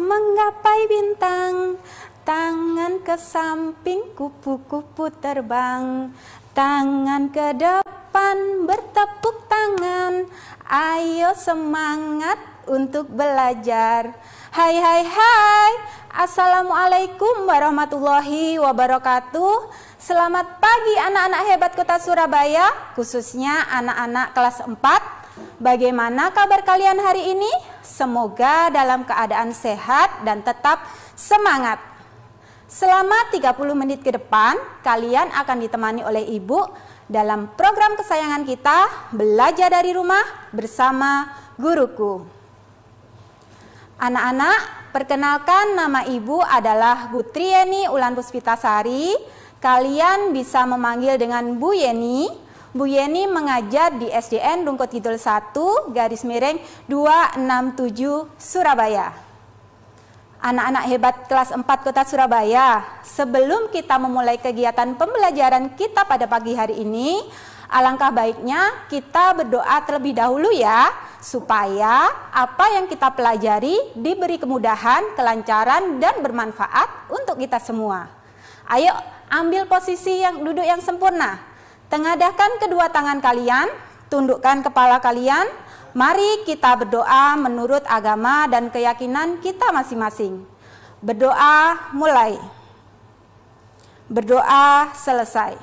menggapai bintang Tangan ke samping kupu-kupu terbang Tangan ke depan bertepuk tangan Ayo semangat untuk belajar Hai hai hai Assalamualaikum warahmatullahi wabarakatuh Selamat pagi anak-anak hebat kota Surabaya Khususnya anak-anak kelas 4 Bagaimana kabar kalian hari ini? Semoga dalam keadaan sehat dan tetap semangat. Selama 30 menit ke depan, kalian akan ditemani oleh Ibu dalam program kesayangan kita Belajar dari Rumah bersama Guruku. Anak-anak, perkenalkan nama Ibu adalah Bu Trieni Ulan Puspitasari. Kalian bisa memanggil dengan Bu Yeni Bu Yeni mengajar di SDN Rungkut Kidul 1 garis miring 267 Surabaya. Anak-anak hebat kelas 4 Kota Surabaya, sebelum kita memulai kegiatan pembelajaran kita pada pagi hari ini, alangkah baiknya kita berdoa terlebih dahulu ya, supaya apa yang kita pelajari diberi kemudahan, kelancaran, dan bermanfaat untuk kita semua. Ayo ambil posisi yang duduk yang sempurna. Tengadahkan kedua tangan kalian, tundukkan kepala kalian. Mari kita berdoa menurut agama dan keyakinan kita masing-masing. Berdoa mulai. Berdoa selesai.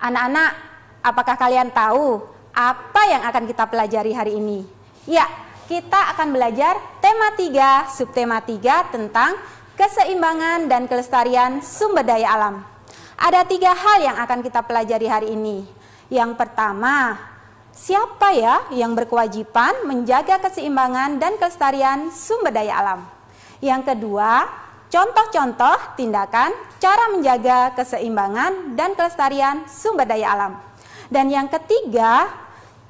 Anak-anak, apakah kalian tahu apa yang akan kita pelajari hari ini? Ya, kita akan belajar tema 3, subtema 3 tentang keseimbangan dan kelestarian sumber daya alam. Ada tiga hal yang akan kita pelajari hari ini. Yang pertama, siapa ya yang berkewajiban menjaga keseimbangan dan kelestarian sumber daya alam? Yang kedua, contoh-contoh tindakan cara menjaga keseimbangan dan kelestarian sumber daya alam. Dan yang ketiga,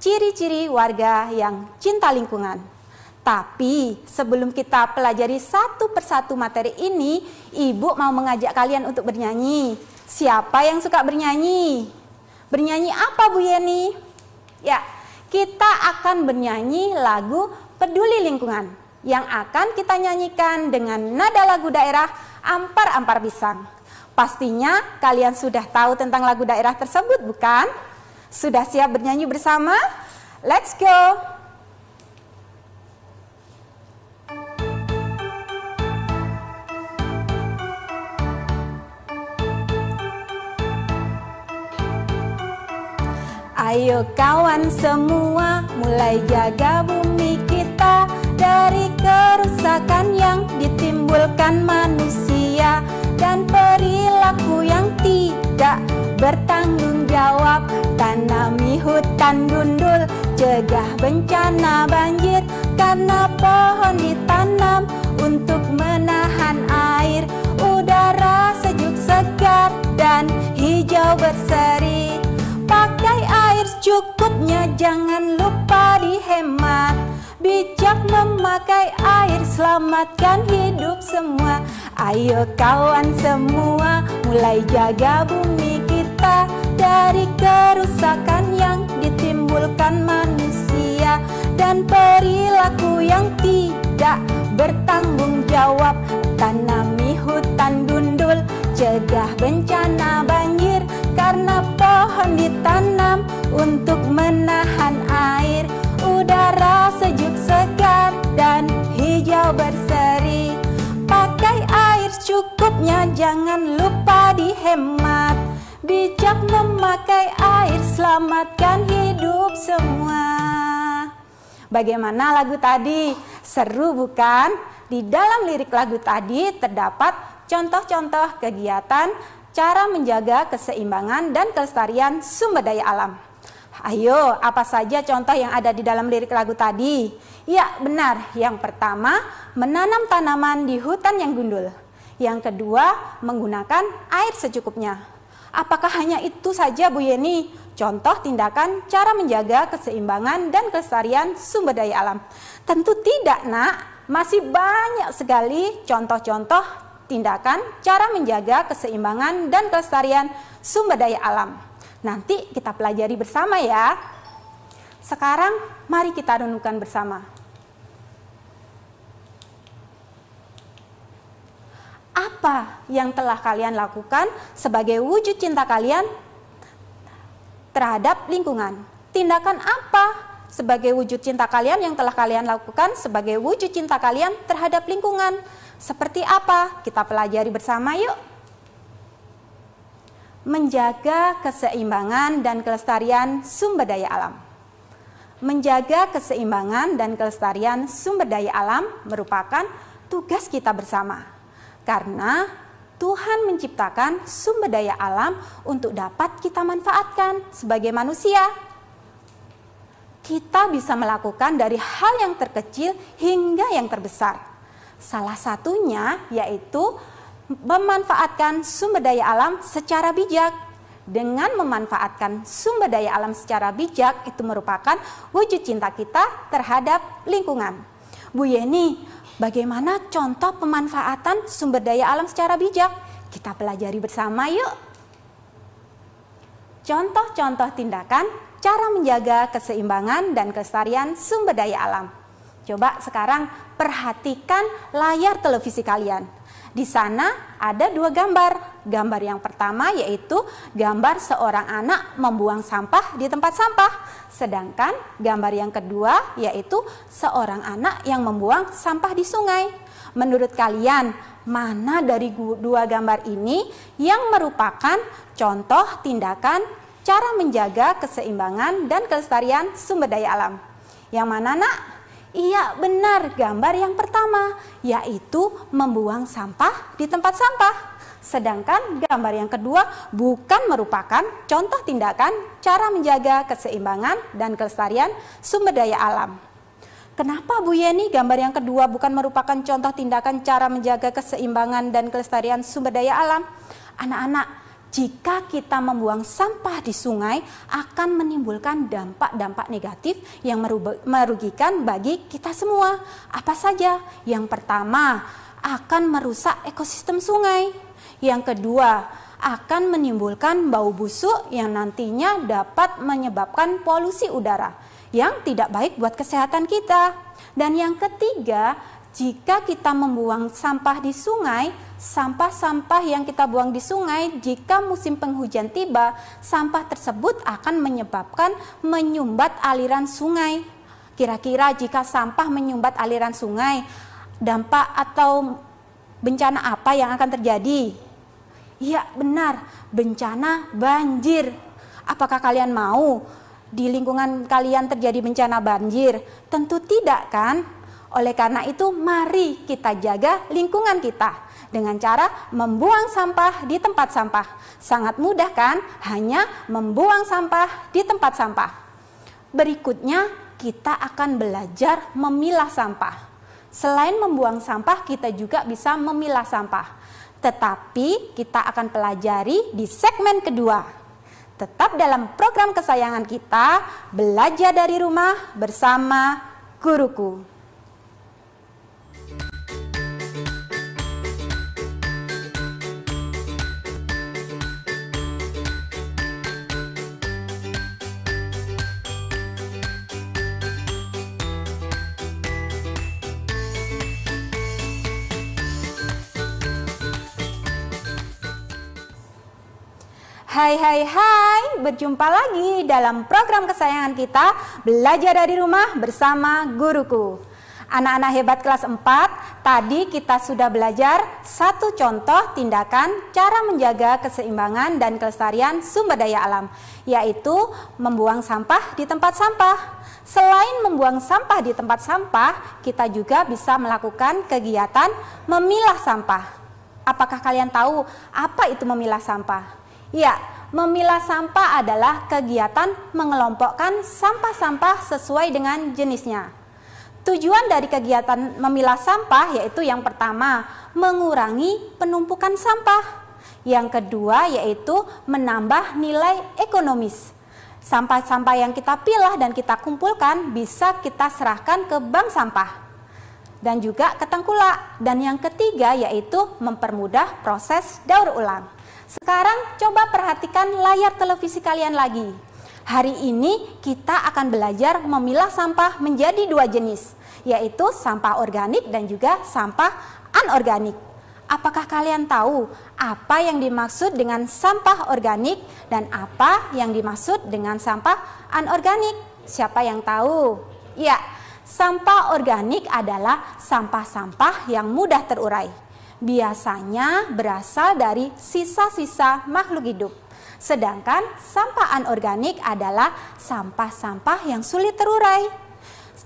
ciri-ciri warga yang cinta lingkungan. Tapi sebelum kita pelajari satu persatu materi ini, Ibu mau mengajak kalian untuk bernyanyi. Siapa yang suka bernyanyi? Bernyanyi apa Bu Yeni? Ya, kita akan bernyanyi lagu Peduli Lingkungan yang akan kita nyanyikan dengan nada lagu daerah Ampar-ampar Pisang. Pastinya kalian sudah tahu tentang lagu daerah tersebut, bukan? Sudah siap bernyanyi bersama? Let's go! Ayo kawan semua mulai jaga bumi kita Dari kerusakan yang ditimbulkan manusia Dan perilaku yang tidak bertanggung jawab Tanami hutan gundul, cegah bencana banjir Karena pohon ditanam untuk menahan air Udara sejuk segar dan hijau berseri Pakai air secukupnya jangan lupa dihemat Bijak memakai air selamatkan hidup semua Ayo kawan semua mulai jaga bumi kita Dari kerusakan yang ditimbulkan manusia Dan perilaku yang tidak bertanggung jawab Tanami hutan gundul cegah bencana banjir yang ditanam untuk menahan air Udara sejuk segar dan hijau berseri Pakai air cukupnya jangan lupa dihemat Bijak memakai air selamatkan hidup semua Bagaimana lagu tadi? Seru bukan? Di dalam lirik lagu tadi terdapat contoh-contoh kegiatan cara menjaga keseimbangan dan kelestarian sumber daya alam. Ayo, apa saja contoh yang ada di dalam lirik lagu tadi? Ya, benar. Yang pertama, menanam tanaman di hutan yang gundul. Yang kedua, menggunakan air secukupnya. Apakah hanya itu saja, Bu Yeni? Contoh tindakan cara menjaga keseimbangan dan kelestarian sumber daya alam. Tentu tidak, Nak. Masih banyak sekali contoh-contoh tindakan, cara menjaga keseimbangan dan kelestarian sumber daya alam. Nanti kita pelajari bersama ya. Sekarang mari kita renungkan bersama. Apa yang telah kalian lakukan sebagai wujud cinta kalian terhadap lingkungan? Tindakan apa sebagai wujud cinta kalian yang telah kalian lakukan sebagai wujud cinta kalian terhadap lingkungan. Seperti apa? Kita pelajari bersama yuk. Menjaga keseimbangan dan kelestarian sumber daya alam. Menjaga keseimbangan dan kelestarian sumber daya alam merupakan tugas kita bersama. Karena Tuhan menciptakan sumber daya alam untuk dapat kita manfaatkan sebagai manusia. Kita bisa melakukan dari hal yang terkecil hingga yang terbesar Salah satunya yaitu memanfaatkan sumber daya alam secara bijak. Dengan memanfaatkan sumber daya alam secara bijak itu merupakan wujud cinta kita terhadap lingkungan. Bu Yeni, bagaimana contoh pemanfaatan sumber daya alam secara bijak? Kita pelajari bersama yuk. Contoh-contoh tindakan cara menjaga keseimbangan dan kelestarian sumber daya alam. Coba sekarang perhatikan layar televisi kalian. Di sana ada dua gambar. Gambar yang pertama yaitu gambar seorang anak membuang sampah di tempat sampah. Sedangkan gambar yang kedua yaitu seorang anak yang membuang sampah di sungai. Menurut kalian, mana dari dua gambar ini yang merupakan contoh tindakan cara menjaga keseimbangan dan kelestarian sumber daya alam? Yang mana, Nak? Iya, benar. Gambar yang pertama yaitu membuang sampah di tempat sampah. Sedangkan gambar yang kedua bukan merupakan contoh tindakan cara menjaga keseimbangan dan kelestarian sumber daya alam. Kenapa Bu Yeni gambar yang kedua bukan merupakan contoh tindakan cara menjaga keseimbangan dan kelestarian sumber daya alam? Anak-anak, jika kita membuang sampah di sungai akan menimbulkan dampak-dampak negatif yang merugikan bagi kita semua. Apa saja? Yang pertama, akan merusak ekosistem sungai. Yang kedua, akan menimbulkan bau busuk yang nantinya dapat menyebabkan polusi udara yang tidak baik buat kesehatan kita. Dan yang ketiga, jika kita membuang sampah di sungai, sampah-sampah yang kita buang di sungai, jika musim penghujan tiba, sampah tersebut akan menyebabkan menyumbat aliran sungai. Kira-kira jika sampah menyumbat aliran sungai, dampak atau bencana apa yang akan terjadi? Ya, benar, bencana banjir. Apakah kalian mau di lingkungan kalian terjadi bencana banjir? Tentu tidak, kan? Oleh karena itu, mari kita jaga lingkungan kita dengan cara membuang sampah di tempat sampah. Sangat mudah kan? Hanya membuang sampah di tempat sampah. Berikutnya, kita akan belajar memilah sampah. Selain membuang sampah, kita juga bisa memilah sampah. Tetapi kita akan pelajari di segmen kedua. Tetap dalam program kesayangan kita, belajar dari rumah bersama guruku. Hai hai hai, berjumpa lagi dalam program kesayangan kita Belajar dari rumah bersama guruku Anak-anak hebat kelas 4, tadi kita sudah belajar satu contoh tindakan cara menjaga keseimbangan dan kelestarian sumber daya alam, yaitu membuang sampah di tempat sampah. Selain membuang sampah di tempat sampah, kita juga bisa melakukan kegiatan memilah sampah. Apakah kalian tahu apa itu memilah sampah? Ya, memilah sampah adalah kegiatan mengelompokkan sampah-sampah sesuai dengan jenisnya. Tujuan dari kegiatan memilah sampah yaitu yang pertama, mengurangi penumpukan sampah. Yang kedua yaitu menambah nilai ekonomis. Sampah-sampah yang kita pilah dan kita kumpulkan bisa kita serahkan ke bank sampah dan juga ketengkulak. Dan yang ketiga yaitu mempermudah proses daur ulang. Sekarang coba perhatikan layar televisi kalian lagi. Hari ini kita akan belajar memilah sampah menjadi dua jenis, yaitu sampah organik dan juga sampah anorganik. Apakah kalian tahu apa yang dimaksud dengan sampah organik dan apa yang dimaksud dengan sampah anorganik? Siapa yang tahu? Ya, Sampah organik adalah sampah-sampah yang mudah terurai. Biasanya berasal dari sisa-sisa makhluk hidup. Sedangkan sampah anorganik adalah sampah-sampah yang sulit terurai.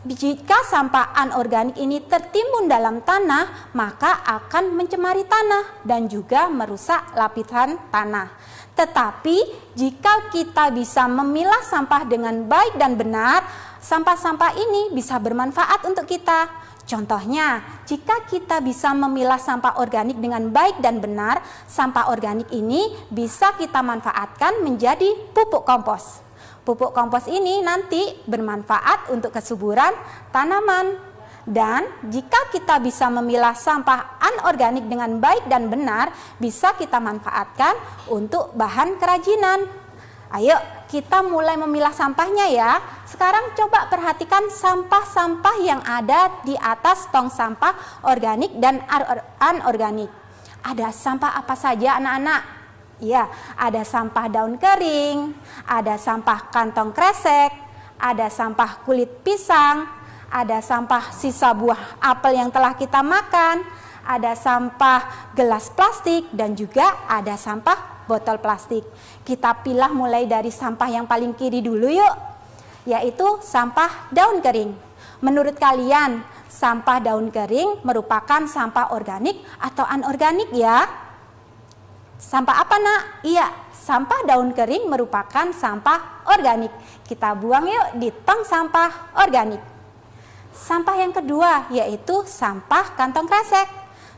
Jika sampah anorganik ini tertimbun dalam tanah, maka akan mencemari tanah dan juga merusak lapisan tanah. Tetapi jika kita bisa memilah sampah dengan baik dan benar, sampah-sampah ini bisa bermanfaat untuk kita. Contohnya, jika kita bisa memilah sampah organik dengan baik dan benar, sampah organik ini bisa kita manfaatkan menjadi pupuk kompos. Pupuk kompos ini nanti bermanfaat untuk kesuburan tanaman. Dan jika kita bisa memilah sampah anorganik dengan baik dan benar, bisa kita manfaatkan untuk bahan kerajinan. Ayo kita mulai memilah sampahnya ya. Sekarang coba perhatikan sampah-sampah yang ada di atas tong sampah organik dan anorganik. Ada sampah apa saja anak-anak? Iya, ada sampah daun kering, ada sampah kantong kresek, ada sampah kulit pisang, ada sampah sisa buah apel yang telah kita makan, ada sampah gelas plastik, dan juga ada sampah botol plastik. Kita pilah mulai dari sampah yang paling kiri dulu yuk, yaitu sampah daun kering. Menurut kalian, sampah daun kering merupakan sampah organik atau anorganik ya? Sampah apa nak? Iya, sampah daun kering merupakan sampah organik. Kita buang yuk di tong sampah organik. Sampah yang kedua yaitu sampah kantong kresek.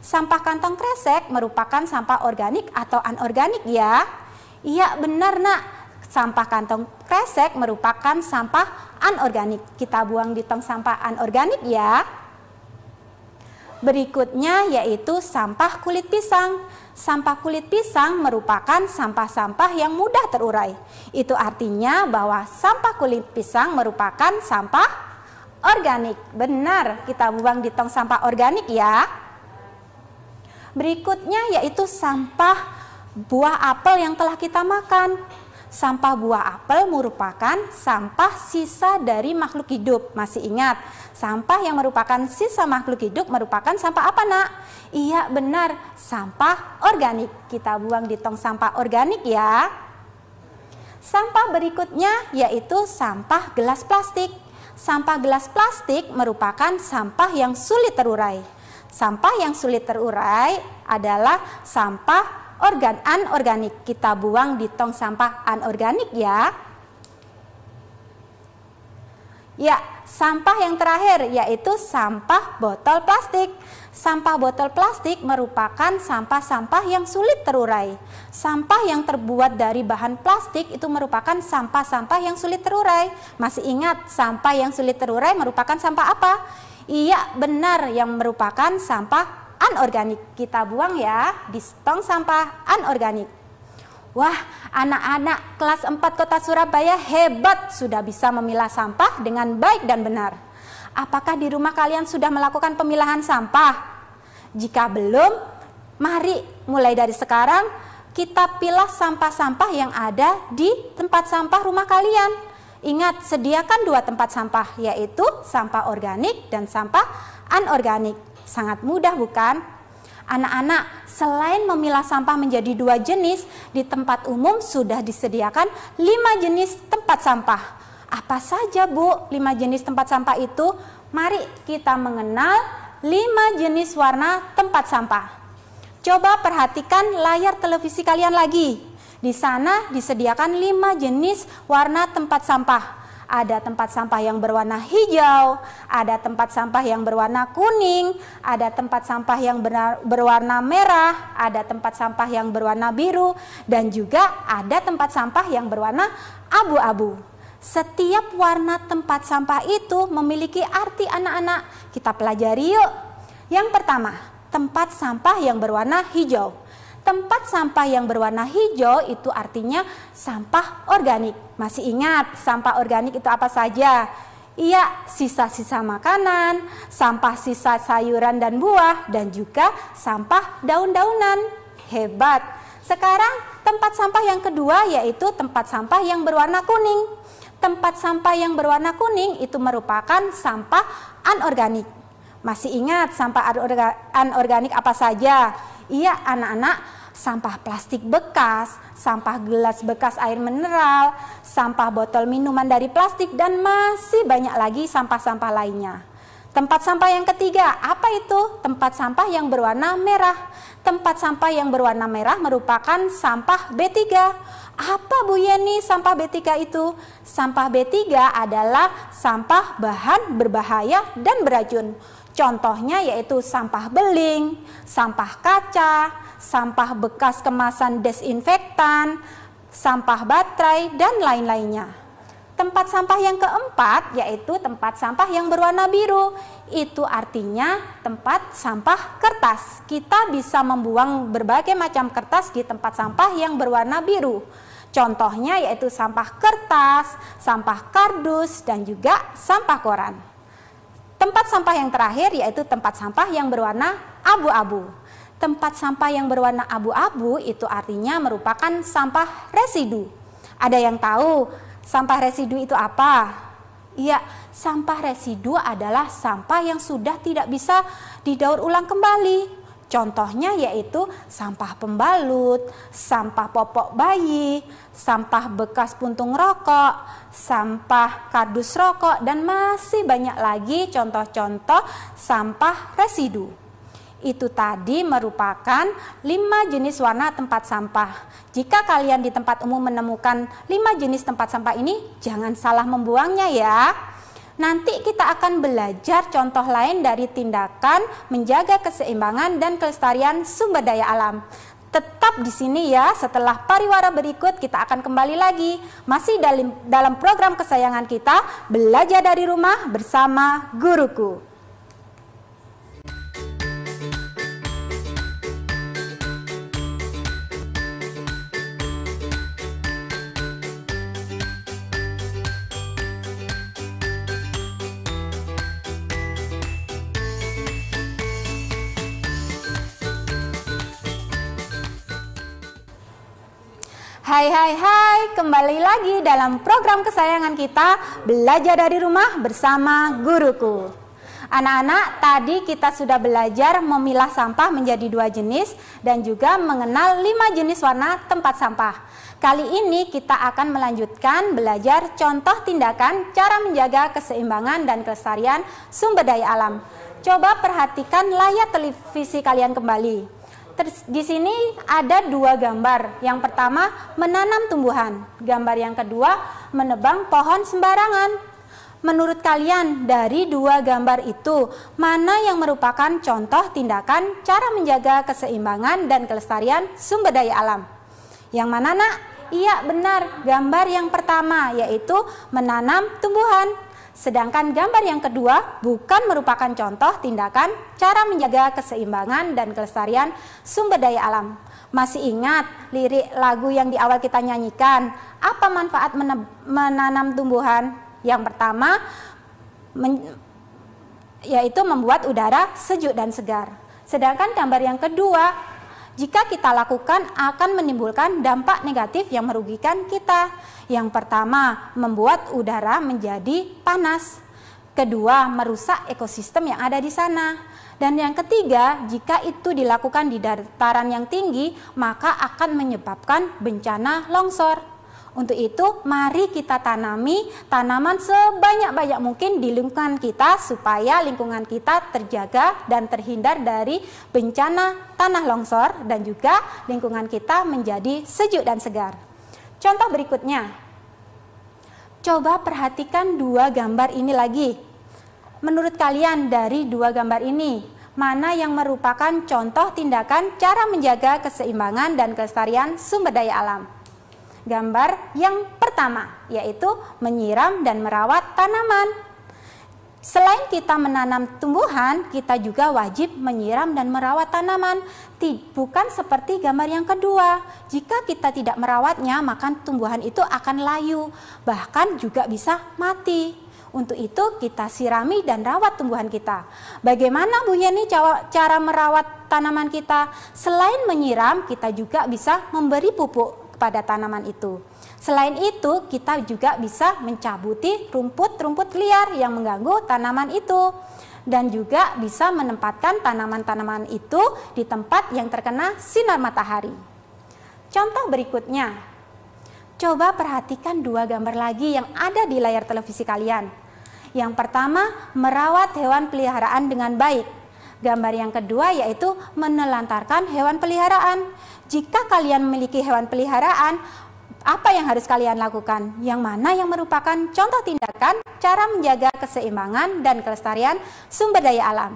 Sampah kantong kresek merupakan sampah organik atau anorganik ya. Iya benar nak, sampah kantong kresek merupakan sampah anorganik. Kita buang di tong sampah anorganik ya. Berikutnya yaitu sampah kulit pisang. Sampah kulit pisang merupakan sampah-sampah yang mudah terurai. Itu artinya bahwa sampah kulit pisang merupakan sampah organik. Benar, kita buang di tong sampah organik ya. Berikutnya yaitu sampah buah apel yang telah kita makan sampah buah apel merupakan sampah sisa dari makhluk hidup. Masih ingat, sampah yang merupakan sisa makhluk hidup merupakan sampah apa, Nak? Iya, benar, sampah organik. Kita buang di tong sampah organik ya. Sampah berikutnya yaitu sampah gelas plastik. Sampah gelas plastik merupakan sampah yang sulit terurai. Sampah yang sulit terurai adalah sampah organ anorganik kita buang di tong sampah anorganik ya. Ya, sampah yang terakhir yaitu sampah botol plastik. Sampah botol plastik merupakan sampah-sampah yang sulit terurai. Sampah yang terbuat dari bahan plastik itu merupakan sampah-sampah yang sulit terurai. Masih ingat sampah yang sulit terurai merupakan sampah apa? Iya, benar yang merupakan sampah anorganik kita buang ya di tong sampah anorganik. Wah, anak-anak kelas 4 kota Surabaya hebat sudah bisa memilah sampah dengan baik dan benar. Apakah di rumah kalian sudah melakukan pemilahan sampah? Jika belum, mari mulai dari sekarang kita pilah sampah-sampah yang ada di tempat sampah rumah kalian. Ingat, sediakan dua tempat sampah, yaitu sampah organik dan sampah anorganik. Sangat mudah bukan? Anak-anak, selain memilah sampah menjadi dua jenis, di tempat umum sudah disediakan lima jenis tempat sampah. Apa saja Bu lima jenis tempat sampah itu? Mari kita mengenal lima jenis warna tempat sampah. Coba perhatikan layar televisi kalian lagi. Di sana disediakan lima jenis warna tempat sampah ada tempat sampah yang berwarna hijau, ada tempat sampah yang berwarna kuning, ada tempat sampah yang berwarna merah, ada tempat sampah yang berwarna biru, dan juga ada tempat sampah yang berwarna abu-abu. Setiap warna tempat sampah itu memiliki arti anak-anak. Kita pelajari yuk. Yang pertama, tempat sampah yang berwarna hijau. Tempat sampah yang berwarna hijau itu artinya sampah organik. Masih ingat sampah organik itu apa saja? Iya, sisa-sisa makanan, sampah sisa sayuran dan buah, dan juga sampah daun-daunan. Hebat! Sekarang tempat sampah yang kedua yaitu tempat sampah yang berwarna kuning. Tempat sampah yang berwarna kuning itu merupakan sampah anorganik. Masih ingat sampah anorganik apa saja? Iya anak-anak sampah plastik bekas, sampah gelas bekas air mineral, sampah botol minuman dari plastik, dan masih banyak lagi sampah-sampah lainnya. Tempat sampah yang ketiga, apa itu? Tempat sampah yang berwarna merah. Tempat sampah yang berwarna merah merupakan sampah B3. Apa Bu Yeni sampah B3 itu? Sampah B3 adalah sampah bahan berbahaya dan beracun. Contohnya yaitu sampah beling, sampah kaca, sampah bekas kemasan desinfektan, sampah baterai, dan lain-lainnya. Tempat sampah yang keempat yaitu tempat sampah yang berwarna biru. Itu artinya tempat sampah kertas. Kita bisa membuang berbagai macam kertas di tempat sampah yang berwarna biru. Contohnya yaitu sampah kertas, sampah kardus, dan juga sampah koran. Tempat sampah yang terakhir yaitu tempat sampah yang berwarna abu-abu. Tempat sampah yang berwarna abu-abu itu artinya merupakan sampah residu. Ada yang tahu sampah residu itu apa? Iya, sampah residu adalah sampah yang sudah tidak bisa didaur ulang kembali Contohnya yaitu sampah pembalut, sampah popok bayi, sampah bekas puntung rokok, sampah kardus rokok, dan masih banyak lagi contoh-contoh sampah residu. Itu tadi merupakan lima jenis warna tempat sampah. Jika kalian di tempat umum menemukan lima jenis tempat sampah ini, jangan salah membuangnya ya. Nanti kita akan belajar contoh lain dari tindakan menjaga keseimbangan dan kelestarian sumber daya alam. Tetap di sini ya, setelah pariwara berikut kita akan kembali lagi. Masih dalam, program kesayangan kita, Belajar dari Rumah bersama Guruku. Hai hai hai, kembali lagi dalam program kesayangan kita Belajar dari rumah bersama guruku Anak-anak, tadi kita sudah belajar memilah sampah menjadi dua jenis dan juga mengenal lima jenis warna tempat sampah. Kali ini kita akan melanjutkan belajar contoh tindakan cara menjaga keseimbangan dan kelestarian sumber daya alam. Coba perhatikan layar televisi kalian kembali di sini ada dua gambar. Yang pertama menanam tumbuhan, gambar yang kedua menebang pohon sembarangan. Menurut kalian dari dua gambar itu mana yang merupakan contoh tindakan cara menjaga keseimbangan dan kelestarian sumber daya alam? Yang mana nak? Iya benar gambar yang pertama yaitu menanam tumbuhan Sedangkan gambar yang kedua bukan merupakan contoh tindakan cara menjaga keseimbangan dan kelestarian sumber daya alam. Masih ingat lirik lagu yang di awal kita nyanyikan? Apa manfaat menanam tumbuhan? Yang pertama, men yaitu membuat udara sejuk dan segar. Sedangkan gambar yang kedua jika kita lakukan akan menimbulkan dampak negatif yang merugikan kita. Yang pertama, membuat udara menjadi panas. Kedua, merusak ekosistem yang ada di sana. Dan yang ketiga, jika itu dilakukan di dataran yang tinggi, maka akan menyebabkan bencana longsor. Untuk itu, mari kita tanami tanaman sebanyak-banyak mungkin di lingkungan kita supaya lingkungan kita terjaga dan terhindar dari bencana tanah longsor dan juga lingkungan kita menjadi sejuk dan segar. Contoh berikutnya. Coba perhatikan dua gambar ini lagi. Menurut kalian dari dua gambar ini, mana yang merupakan contoh tindakan cara menjaga keseimbangan dan kelestarian sumber daya alam? gambar yang pertama, yaitu menyiram dan merawat tanaman. Selain kita menanam tumbuhan, kita juga wajib menyiram dan merawat tanaman. Bukan seperti gambar yang kedua, jika kita tidak merawatnya, maka tumbuhan itu akan layu, bahkan juga bisa mati. Untuk itu kita sirami dan rawat tumbuhan kita. Bagaimana Bu Yeni cara merawat tanaman kita? Selain menyiram, kita juga bisa memberi pupuk pada tanaman itu. Selain itu, kita juga bisa mencabuti rumput-rumput liar yang mengganggu tanaman itu dan juga bisa menempatkan tanaman-tanaman itu di tempat yang terkena sinar matahari. Contoh berikutnya, coba perhatikan dua gambar lagi yang ada di layar televisi kalian. Yang pertama, merawat hewan peliharaan dengan baik. Gambar yang kedua yaitu menelantarkan hewan peliharaan. Jika kalian memiliki hewan peliharaan, apa yang harus kalian lakukan? Yang mana yang merupakan contoh tindakan cara menjaga keseimbangan dan kelestarian sumber daya alam.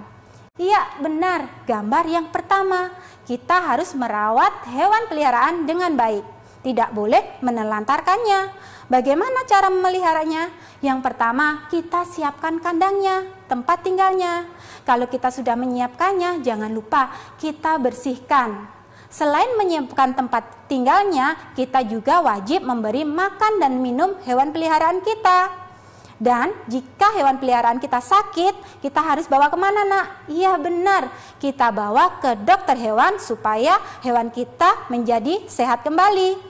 Iya, benar. Gambar yang pertama, kita harus merawat hewan peliharaan dengan baik tidak boleh menelantarkannya. Bagaimana cara memeliharanya? Yang pertama, kita siapkan kandangnya, tempat tinggalnya. Kalau kita sudah menyiapkannya, jangan lupa kita bersihkan. Selain menyiapkan tempat tinggalnya, kita juga wajib memberi makan dan minum hewan peliharaan kita. Dan jika hewan peliharaan kita sakit, kita harus bawa kemana nak? Iya benar, kita bawa ke dokter hewan supaya hewan kita menjadi sehat kembali.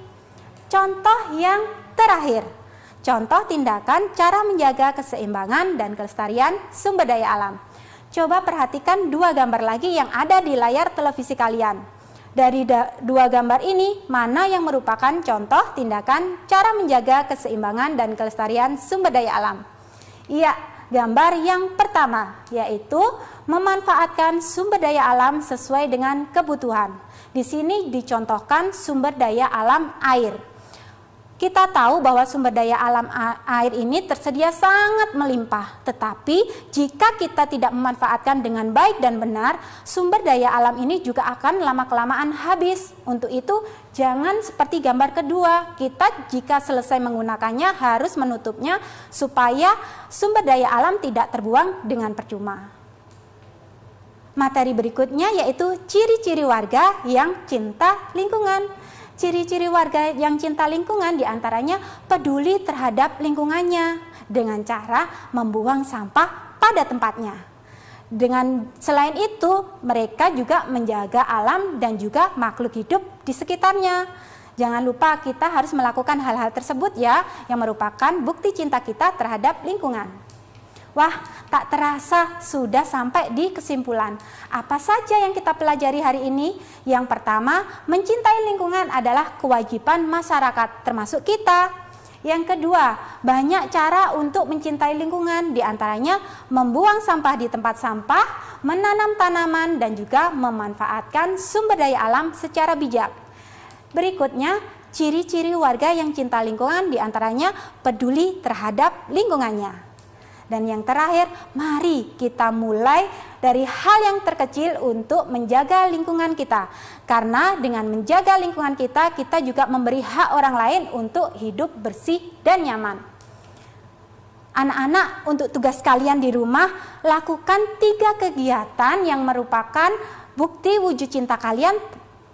Contoh yang terakhir, contoh tindakan cara menjaga keseimbangan dan kelestarian sumber daya alam. Coba perhatikan dua gambar lagi yang ada di layar televisi kalian. Dari dua gambar ini, mana yang merupakan contoh tindakan cara menjaga keseimbangan dan kelestarian sumber daya alam? Iya, gambar yang pertama yaitu memanfaatkan sumber daya alam sesuai dengan kebutuhan. Di sini dicontohkan sumber daya alam air. Kita tahu bahwa sumber daya alam air ini tersedia sangat melimpah, tetapi jika kita tidak memanfaatkan dengan baik dan benar, sumber daya alam ini juga akan lama-kelamaan habis. Untuk itu, jangan seperti gambar kedua, kita jika selesai menggunakannya harus menutupnya supaya sumber daya alam tidak terbuang dengan percuma. Materi berikutnya yaitu ciri-ciri warga yang cinta lingkungan. Ciri-ciri warga yang cinta lingkungan diantaranya peduli terhadap lingkungannya dengan cara membuang sampah pada tempatnya. Dengan selain itu, mereka juga menjaga alam dan juga makhluk hidup di sekitarnya. Jangan lupa kita harus melakukan hal-hal tersebut ya, yang merupakan bukti cinta kita terhadap lingkungan. Wah, tak terasa sudah sampai di kesimpulan. Apa saja yang kita pelajari hari ini? Yang pertama, mencintai lingkungan adalah kewajiban masyarakat, termasuk kita. Yang kedua, banyak cara untuk mencintai lingkungan, diantaranya membuang sampah di tempat sampah, menanam tanaman, dan juga memanfaatkan sumber daya alam secara bijak. Berikutnya, ciri-ciri warga yang cinta lingkungan diantaranya peduli terhadap lingkungannya. Dan yang terakhir, mari kita mulai dari hal yang terkecil untuk menjaga lingkungan kita. Karena dengan menjaga lingkungan kita, kita juga memberi hak orang lain untuk hidup bersih dan nyaman. Anak-anak, untuk tugas kalian di rumah, lakukan tiga kegiatan yang merupakan bukti wujud cinta kalian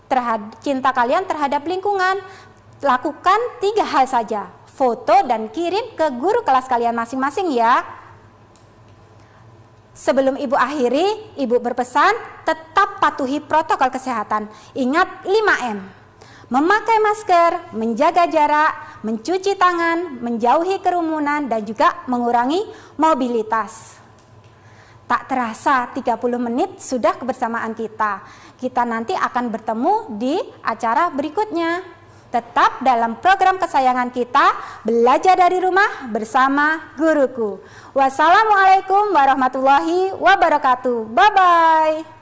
terhadap cinta kalian terhadap lingkungan. Lakukan tiga hal saja, foto dan kirim ke guru kelas kalian masing-masing ya. Sebelum ibu akhiri, ibu berpesan tetap patuhi protokol kesehatan. Ingat 5M. Memakai masker, menjaga jarak, mencuci tangan, menjauhi kerumunan dan juga mengurangi mobilitas. Tak terasa 30 menit sudah kebersamaan kita. Kita nanti akan bertemu di acara berikutnya. Tetap dalam program kesayangan kita, belajar dari rumah bersama guruku. Wassalamualaikum warahmatullahi wabarakatuh. Bye-bye.